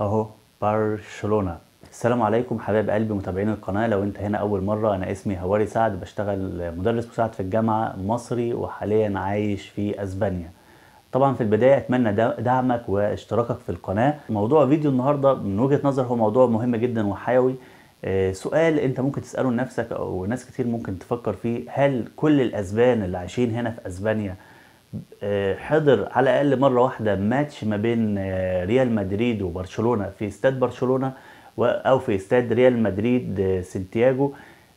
اهو برشلونه السلام عليكم حبايب قلبي متابعين القناه لو انت هنا اول مره انا اسمي هواري سعد بشتغل مدرس مساعد في الجامعه مصري وحاليا عايش في اسبانيا طبعا في البدايه اتمنى دعمك واشتراكك في القناه موضوع فيديو النهارده من وجهه نظر هو موضوع مهم جدا وحيوي آه، سؤال انت ممكن تساله لنفسك او ناس كتير ممكن تفكر فيه هل كل الاسبان اللي عايشين هنا في اسبانيا حضر على الاقل مره واحده ماتش ما بين آه، ريال مدريد وبرشلونه في استاد برشلونه او في استاد ريال مدريد آه، سنتياجو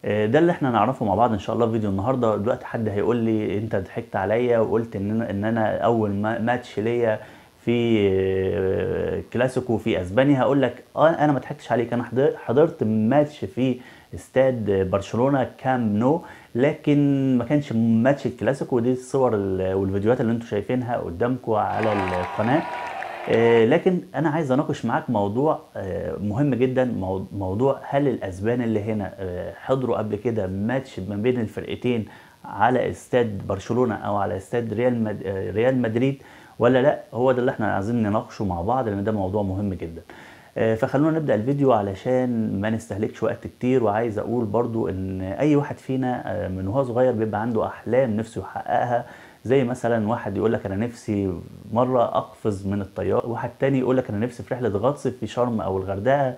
آه، ده اللي احنا نعرفه مع بعض ان شاء الله في فيديو النهارده دلوقتي حد هيقول لي انت ضحكت عليا وقلت ان انا ان انا اول ماتش ليا في كلاسيكو في اسبانيا هقول لك اه انا ما ضحكتش عليك انا حضرت ماتش في استاد برشلونه كام نو لكن ما كانش ماتش الكلاسيكو ودي الصور والفيديوهات اللي انتم شايفينها قدامكم على القناه آه، لكن انا عايز اناقش معاك موضوع آه، مهم جدا موضوع هل الاسبان اللي هنا آه، حضروا قبل كده ماتش ما بين الفرقتين على استاد برشلونه او على استاد ريال ريال مدريد ولا لا هو ده اللي احنا عايزين نناقشه مع بعض لان ده موضوع مهم جدا آه، فخلونا نبدا الفيديو علشان ما نستهلكش وقت كتير وعايز اقول برضو ان اي واحد فينا آه، من وهو صغير بيبقى عنده احلام نفسه يحققها زي مثلا واحد يقول لك انا نفسي مره اقفز من الطياره واحد تاني يقول لك انا نفسي في رحله غطس في شرم او الغردقه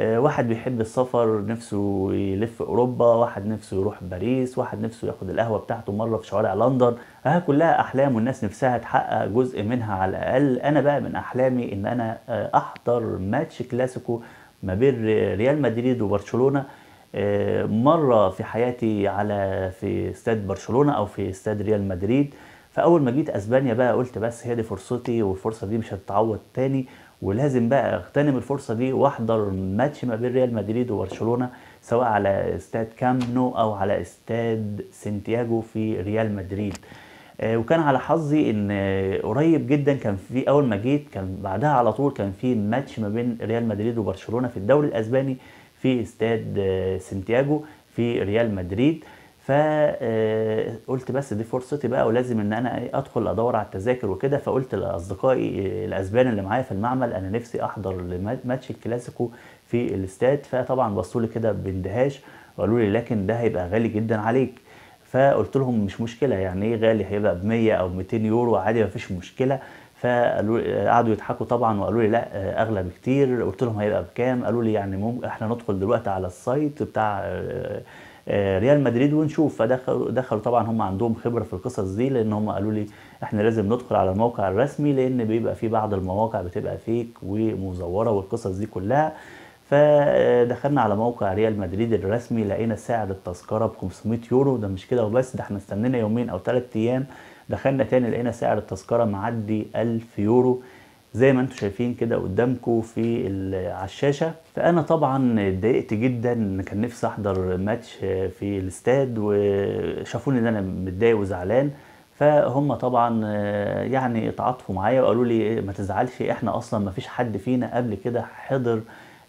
آه، واحد بيحب السفر نفسه يلف اوروبا واحد نفسه يروح باريس واحد نفسه ياخد القهوه بتاعته مره في شوارع لندن ها كلها احلام والناس نفسها تحقق جزء منها على الاقل انا بقى من احلامي ان انا آه، احضر ماتش كلاسيكو ما بين ريال مدريد وبرشلونه آه، مره في حياتي على في استاد برشلونه او في استاد ريال مدريد فاول ما جيت اسبانيا بقى قلت بس هي دي فرصتي والفرصه دي مش هتتعوض تاني ولازم بقى اغتنم الفرصه دي واحضر ماتش ما بين ريال مدريد وبرشلونه سواء على استاد كامب نو او على استاد سنتياجو في ريال مدريد آه، وكان على حظي ان آه، قريب جدا كان في اول ما جيت كان بعدها على طول كان في ماتش ما بين ريال مدريد وبرشلونه في الدوري الاسباني في استاد آه، سنتياجو في ريال مدريد فقلت آه، بس دي فرصتي بقى ولازم ان انا إيه، ادخل ادور على التذاكر وكده فقلت لاصدقائي الاسبان اللي معايا في المعمل انا نفسي احضر ماتش الكلاسيكو في الاستاد فطبعا بصوا لي كده باندهاش وقالوا لي لكن ده هيبقى غالي جدا عليك فقلت لهم مش مشكله يعني ايه غالي هيبقى ب 100 او 200 يورو عادي مفيش مشكله فقالوا قعدوا يضحكوا طبعا وقالوا لي لا آه، اغلى بكتير قلت لهم هيبقى بكام قالوا لي يعني ممكن احنا ندخل دلوقتي على السايت بتاع آه، آه، ريال مدريد ونشوف فدخلوا دخلوا طبعا هم عندهم خبره في القصص دي لان هم قالوا لي احنا لازم ندخل على الموقع الرسمي لان بيبقى في بعض المواقع بتبقى فيك ومزوره والقصص دي كلها فدخلنا على موقع ريال مدريد الرسمي لقينا سعر التذكره ب 500 يورو ده مش كده وبس ده احنا استنينا يومين او ثلاث ايام دخلنا تاني لقينا سعر التذكره معدي 1000 يورو زي ما انتم شايفين كده قدامكم في على الشاشه فانا طبعا اتضايقت جدا ان كان نفسي احضر ماتش في الاستاد وشافوني ان انا متضايق وزعلان فهم طبعا يعني اتعاطفوا معايا وقالوا لي إيه، ما تزعلش احنا اصلا ما فيش حد فينا قبل كده حضر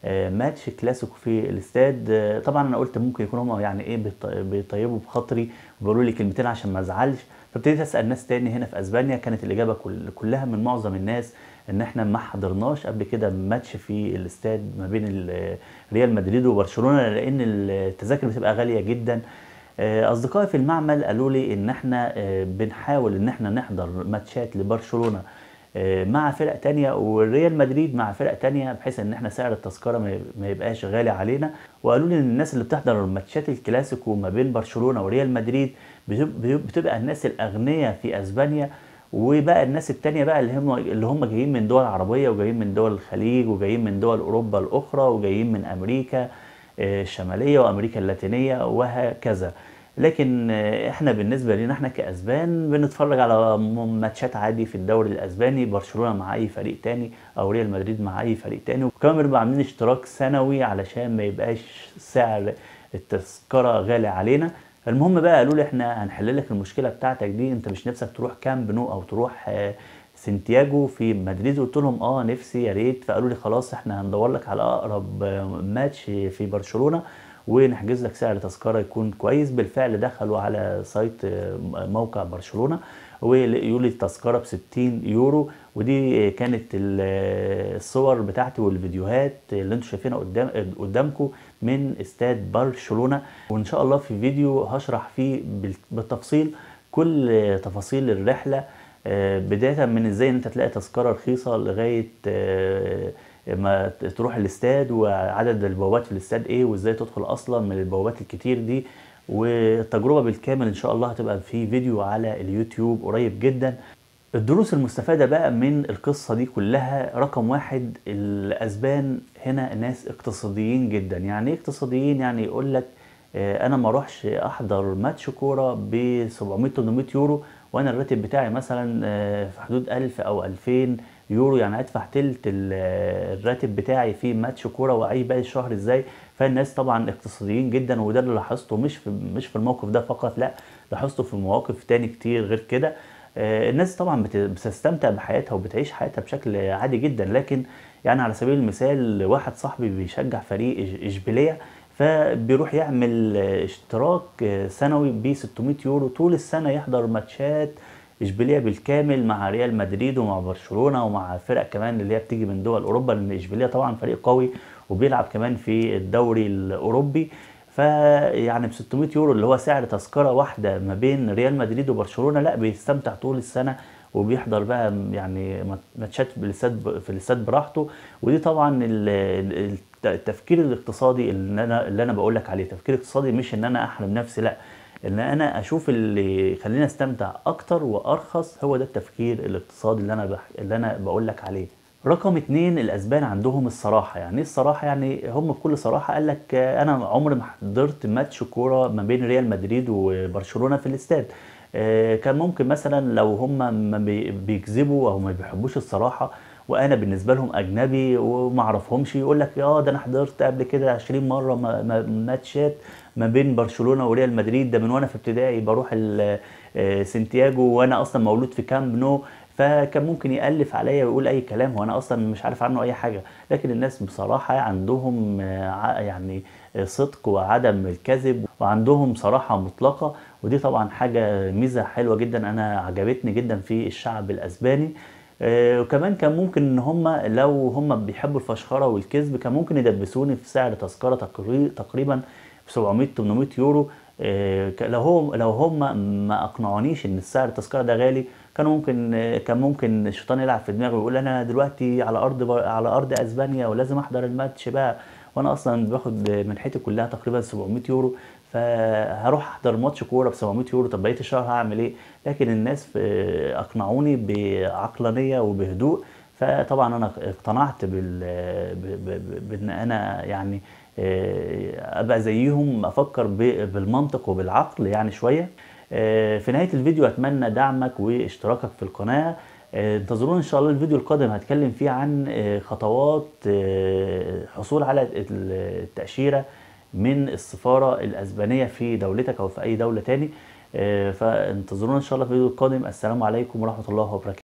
آه، ماتش كلاسيكو في الاستاد طبعا انا قلت ممكن يكون هم يعني ايه بيطيبوا بخاطري وبيقولوا لي كلمتين عشان ما ازعلش فابتديت اسال ناس تاني هنا في اسبانيا كانت الاجابه كلها من معظم الناس ان احنا ما حضرناش قبل كده ماتش في الاستاد ما بين ريال مدريد وبرشلونه لان التذاكر بتبقى غاليه جدا آه، اصدقائي في المعمل قالوا لي ان احنا آه، بنحاول ان احنا نحضر ماتشات لبرشلونه آه، مع فرق تانية والريال مدريد مع فرق تانية بحيث ان احنا سعر التذكرة ما يبقاش غالي علينا وقالوا لي ان الناس اللي بتحضر ماتشات الكلاسيكو ما بين برشلونة وريال مدريد بتبقى الناس الاغنياء في اسبانيا وبقى الناس التانية بقى اللي هم اللي هم جايين من دول عربية وجايين من دول الخليج وجايين من دول أوروبا الأخرى وجايين من أمريكا آه، الشمالية وأمريكا اللاتينية وهكذا لكن آه، احنا بالنسبة لنا احنا كأسبان بنتفرج على ماتشات عادي في الدوري الأسباني برشلونة مع أي فريق تاني أو ريال مدريد مع أي فريق تاني وكمان بنبقى عاملين اشتراك سنوي علشان ما يبقاش سعر التذكرة غالي علينا المهم بقى قالوا لي احنا هنحل لك المشكله بتاعتك دي انت مش نفسك تروح كامب نو او تروح آه، سنتياجو في مدريد قلت لهم اه نفسي يا ريت فقالوا لي خلاص احنا هندور لك على اقرب آه، ماتش في برشلونه ونحجز لك سعر تذكره يكون كويس بالفعل دخلوا على سايت آه، موقع برشلونه ولقيوا لي التذكره ب 60 يورو ودي كانت الصور بتاعتي والفيديوهات اللي انتم شايفينها قدام قدامكم من استاد برشلونه وان شاء الله في فيديو هشرح فيه بالتفصيل كل تفاصيل الرحله آه، بدايه من ازاي ان انت تلاقي تذكره رخيصه لغايه آه، ما تروح الاستاد وعدد البوابات في الاستاد ايه وازاي تدخل اصلا من البوابات الكتير دي والتجربه بالكامل ان شاء الله هتبقى في فيديو على اليوتيوب قريب جدا الدروس المستفاده بقى من القصه دي كلها رقم واحد الاسبان هنا ناس اقتصاديين جدا يعني إيه اقتصاديين يعني يقول لك آه، انا ما اروحش احضر ماتش كوره ب 700 800 يورو وانا الراتب بتاعي مثلا آه، في حدود 1000 او 2000 يورو يعني ادفع تلت الراتب بتاعي في ماتش كوره واي باقي الشهر ازاي فالناس طبعا اقتصاديين جدا وده اللي لاحظته مش في مش في الموقف ده فقط لا لاحظته في مواقف تاني كتير غير كده آه، الناس طبعا بتستمتع بحياتها وبتعيش حياتها بشكل عادي جدا لكن يعني على سبيل المثال واحد صاحبي بيشجع فريق اشبيليه فبيروح يعمل اشتراك آه، سنوي ب 600 يورو طول السنه يحضر ماتشات اشبيليه بالكامل مع ريال مدريد ومع برشلونه ومع فرق كمان اللي هي بتيجي من دول اوروبا لان اشبيليه طبعا فريق قوي وبيلعب كمان في الدوري الاوروبي فيعني ب 600 يورو اللي هو سعر تذكره واحده ما بين ريال مدريد وبرشلونه لا بيستمتع طول السنه وبيحضر بقى يعني ماتشات في الاستاد براحته ودي طبعا التفكير الاقتصادي اللي انا اللي انا بقول لك عليه تفكير اقتصادي مش ان انا احرم نفسي لا ان انا اشوف اللي يخليني استمتع اكتر وارخص هو ده التفكير الاقتصادي اللي انا بح... اللي انا بقول لك عليه رقم اتنين الاسبان عندهم الصراحه يعني ايه الصراحه يعني هم بكل صراحه قال لك انا عمري ما حضرت ماتش كوره ما بين ريال مدريد وبرشلونه في الاستاد آه، كان ممكن مثلا لو هم ما بيكذبوا او ما بيحبوش الصراحه وانا بالنسبه لهم اجنبي وما اعرفهمش يقول لك اه ده انا حضرت قبل كده 20 مره ماتشات ما بين برشلونه وريال مدريد ده من وانا في ابتدائي بروح آه، سنتياجو وانا اصلا مولود في كامب نو فكان ممكن يالف عليا ويقول اي كلام وانا اصلا مش عارف عنه اي حاجه لكن الناس بصراحه عندهم آه، يعني آه، صدق وعدم الكذب وعندهم صراحه مطلقه ودي طبعا حاجه ميزه حلوه جدا انا عجبتني جدا في الشعب الاسباني آه، وكمان كان ممكن ان هم لو هم بيحبوا الفشخره والكذب كان ممكن يدبسوني في سعر تذكره تقريبا ب 700 800 يورو آه، لو هم لو هم ما اقنعونيش ان السعر التذكره ده غالي كان ممكن كان ممكن الشيطان يلعب في دماغي ويقول انا دلوقتي على ارض على ارض اسبانيا ولازم احضر الماتش بقى وانا اصلا باخد منحتي كلها تقريبا 700 يورو فهروح احضر ماتش كوره ب 700 يورو طب بقيه الشهر هعمل ايه؟ لكن الناس اقنعوني بعقلانيه وبهدوء فطبعا انا اقتنعت بال... بان انا يعني آه، ابقى زيهم افكر بالمنطق وبالعقل يعني شويه آه، في نهايه الفيديو اتمنى دعمك واشتراكك في القناه آه، انتظرونا ان شاء الله الفيديو القادم هتكلم فيه عن خطوات حصول على التاشيره من السفارة الأسبانية في دولتك أو في أي دولة تاني آه، فانتظرونا إن شاء الله في الفيديو القادم السلام عليكم ورحمة الله وبركاته